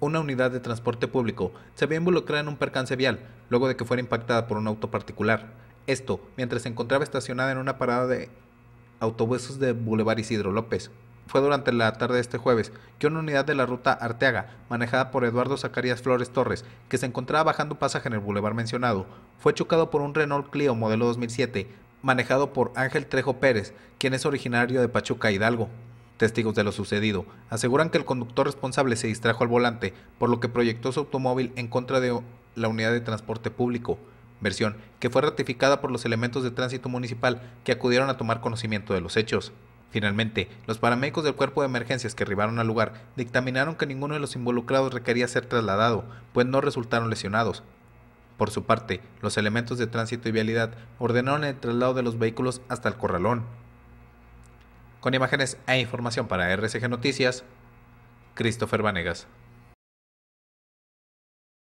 una unidad de transporte público se vio involucrada en un percance vial luego de que fuera impactada por un auto particular. Esto mientras se encontraba estacionada en una parada de autobuses de Boulevard Isidro López. Fue durante la tarde de este jueves que una unidad de la ruta Arteaga, manejada por Eduardo Zacarías Flores Torres, que se encontraba bajando pasaje en el boulevard mencionado, fue chocado por un Renault Clio modelo 2007, manejado por Ángel Trejo Pérez, quien es originario de Pachuca Hidalgo. Testigos de lo sucedido aseguran que el conductor responsable se distrajo al volante, por lo que proyectó su automóvil en contra de la unidad de transporte público, versión que fue ratificada por los elementos de tránsito municipal que acudieron a tomar conocimiento de los hechos. Finalmente, los paramédicos del cuerpo de emergencias que arribaron al lugar dictaminaron que ninguno de los involucrados requería ser trasladado, pues no resultaron lesionados. Por su parte, los elementos de tránsito y vialidad ordenaron el traslado de los vehículos hasta el corralón, con imágenes e información para RCG Noticias, Christopher Vanegas.